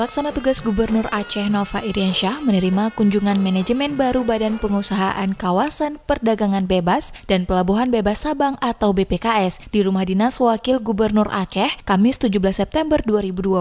Pelaksana tugas Gubernur Aceh Nova Iriansyah menerima kunjungan manajemen baru Badan Pengusahaan Kawasan Perdagangan Bebas dan Pelabuhan Bebas Sabang atau BPKS di Rumah Dinas Wakil Gubernur Aceh Kamis 17 September 2020.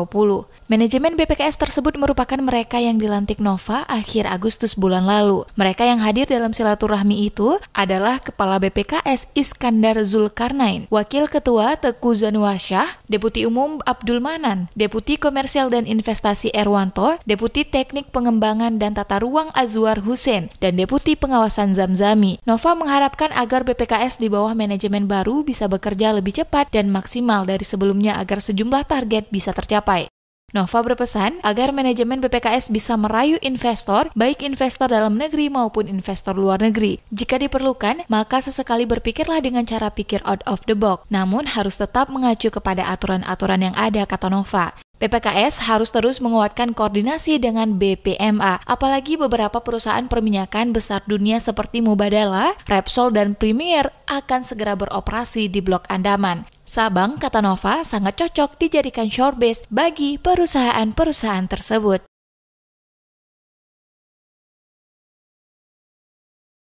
Manajemen BPKS tersebut merupakan mereka yang dilantik Nova akhir Agustus bulan lalu. Mereka yang hadir dalam silaturahmi itu adalah Kepala BPKS Iskandar Zulkarnain, Wakil Ketua Teku Zanwarsyah, Deputi Umum Abdul Manan, Deputi Komersial dan Investasi Investasi Erwanto, Deputi Teknik Pengembangan dan Tata Ruang Azwar Hussein, dan Deputi Pengawasan Zamzami. Nova mengharapkan agar BPKS di bawah manajemen baru bisa bekerja lebih cepat dan maksimal dari sebelumnya agar sejumlah target bisa tercapai. Nova berpesan agar manajemen BPKS bisa merayu investor, baik investor dalam negeri maupun investor luar negeri. Jika diperlukan, maka sesekali berpikirlah dengan cara pikir out of the box, namun harus tetap mengacu kepada aturan-aturan yang ada, kata Nova. PPKS harus terus menguatkan koordinasi dengan BPMA, apalagi beberapa perusahaan perminyakan besar dunia seperti Mubadala, Repsol, dan Premier akan segera beroperasi di Blok Andaman. Sabang, kata Nova, sangat cocok dijadikan shore base bagi perusahaan-perusahaan tersebut.